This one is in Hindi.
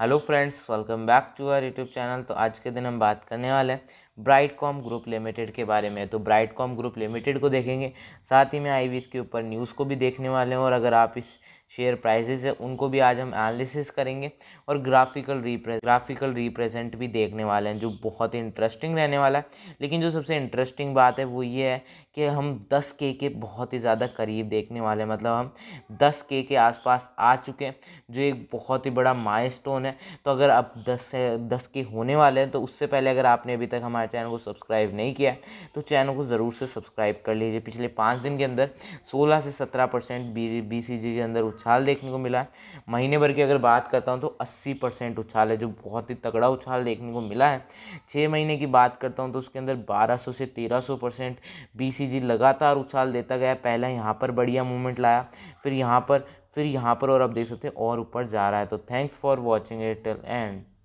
hello friends welcome back to our YouTube channel तो आज के दिन हम बात करने वाले हैं ब्राइट कॉम ग्रुप लिमिटेड के बारे में तो ब्राइट कॉम ग्रुप लिमिटेड को देखेंगे साथ ही में आई के ऊपर न्यूज़ को भी देखने वाले हैं और अगर आप इस शेयर प्राइजेस है उनको भी आज हम एनालिसिस करेंगे और ग्राफिकल रिप्रे ग्राफिकल रिप्रेजेंट भी देखने वाले हैं जो बहुत ही इंटरेस्टिंग रहने वाला है लेकिन जो सबसे इंटरेस्टिंग बात है वो ये है कि हम 10 के के बहुत ही ज़्यादा करीब देखने वाले हैं मतलब हम 10 के के आसपास आ चुके हैं जो एक बहुत ही बड़ा माइलस्टोन है तो अगर आप 10 से 10 के होने वाले हैं तो उससे पहले अगर आपने अभी तक हमारे चैनल को सब्सक्राइब नहीं किया तो चैनल को ज़रूर से सब्सक्राइब कर लीजिए पिछले पाँच दिन के अंदर सोलह से सत्रह परसेंट बी के अंदर उछाल देखने को मिला है महीने भर की अगर बात करता हूँ तो 80 परसेंट उछाल है जो बहुत ही तगड़ा उछाल देखने को मिला है छः महीने की बात करता हूँ तो उसके अंदर 1200 से 1300 परसेंट बी लगातार उछाल देता गया पहला यहाँ पर बढ़िया मूवमेंट लाया फिर यहाँ पर फिर यहाँ पर और आप देख सकते हैं और ऊपर जा रहा है तो thanks for watching Airtel and